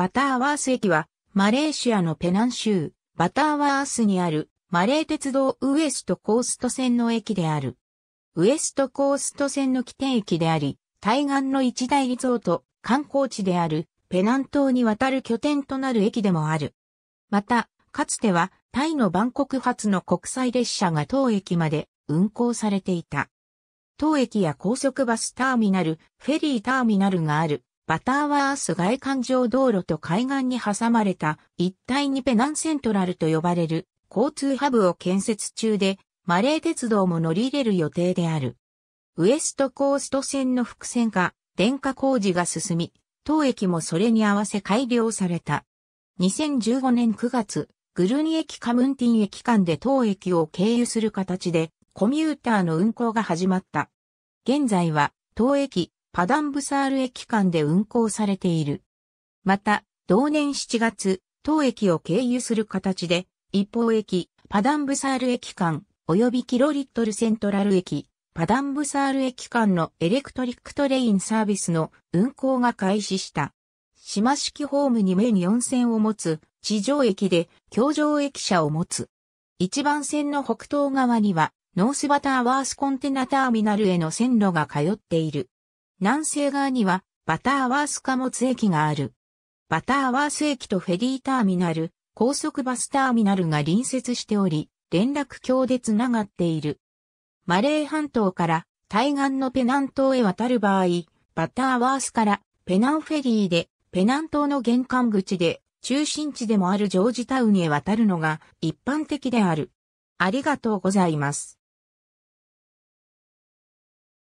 バターワース駅は、マレーシアのペナン州、バターワースにある、マレー鉄道ウエストコースト線の駅である。ウエストコースト線の起点駅であり、対岸の一大リゾート、観光地である、ペナン島に渡る拠点となる駅でもある。また、かつては、タイのバンコク発の国際列車が当駅まで運行されていた。当駅や高速バスターミナル、フェリーターミナルがある、バターワース外環状道路と海岸に挟まれた一帯にペナンセントラルと呼ばれる交通ハブを建設中で、マレー鉄道も乗り入れる予定である。ウエストコースト線の複線化、電化工事が進み、当駅もそれに合わせ改良された。2015年9月、グルニ駅カムンティン駅間で当駅を経由する形で、コミューターの運行が始まった。現在は、当駅、パダンブサール駅間で運行されている。また、同年7月、当駅を経由する形で、一方駅、パダンブサール駅間、及びキロリットルセントラル駅、パダンブサール駅間のエレクトリックトレインサービスの運行が開始した。島式ホームに面4線を持つ地上駅で橋上駅舎を持つ。一番線の北東側にはノースバターワースコンテナターミナルへの線路が通っている。南西側にはバターワース貨物駅がある。バターワース駅とフェリーターミナル、高速バスターミナルが隣接しており、連絡橋でつながっている。マレー半島から対岸のペナン島へ渡る場合、バターワースからペナンフェリーでペナン島の玄関口で中心地でもあるジョージタウンへ渡るのが一般的である。ありがとうございます。